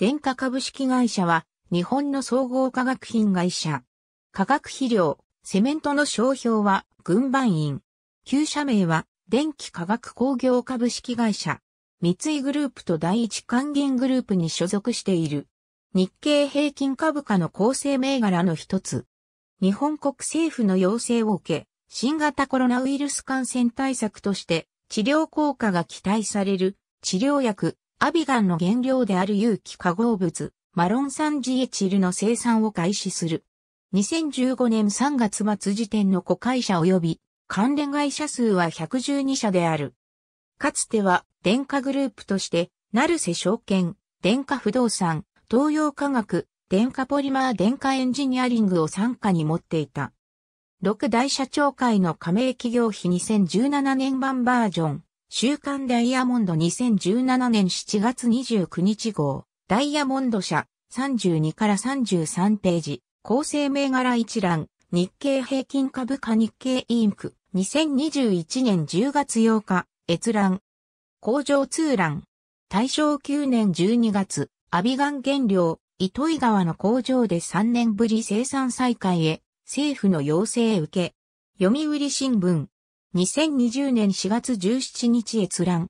電化株式会社は、日本の総合化学品会社。化学肥料、セメントの商標は、群馬員。旧社名は、電気化学工業株式会社。三井グループと第一還元グループに所属している。日経平均株価の構成銘柄の一つ。日本国政府の要請を受け、新型コロナウイルス感染対策として治療効果が期待される治療薬アビガンの原料である有機化合物、マロン酸ジエチルの生産を開始する。2015年3月末時点の子会社及び関連会社数は112社である。かつては電化グループとして、ナルセ証券、電化不動産、東洋科学、電化ポリマー電化エンジニアリングを参加に持っていた。六大社長会の加盟企業費2017年版バージョン。週刊ダイヤモンド2017年7月29日号、ダイヤモンド社、32から33ページ、構成銘柄一覧、日経平均株価日経インク、2021年10月8日、閲覧、工場通覧、大正9年12月、アビガン原料、糸井川の工場で3年ぶり生産再開へ、政府の要請受け、読売新聞、2020年4月17日閲覧。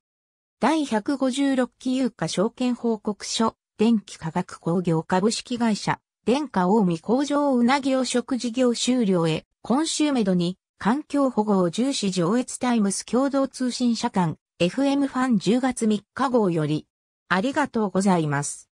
第156期有価証券報告書、電気化学工業株式会社、電化大見工場うなぎを食事業終了へ、今週めどに、環境保護を重視上越タイムス共同通信社間、FM ファン10月3日号より、ありがとうございます。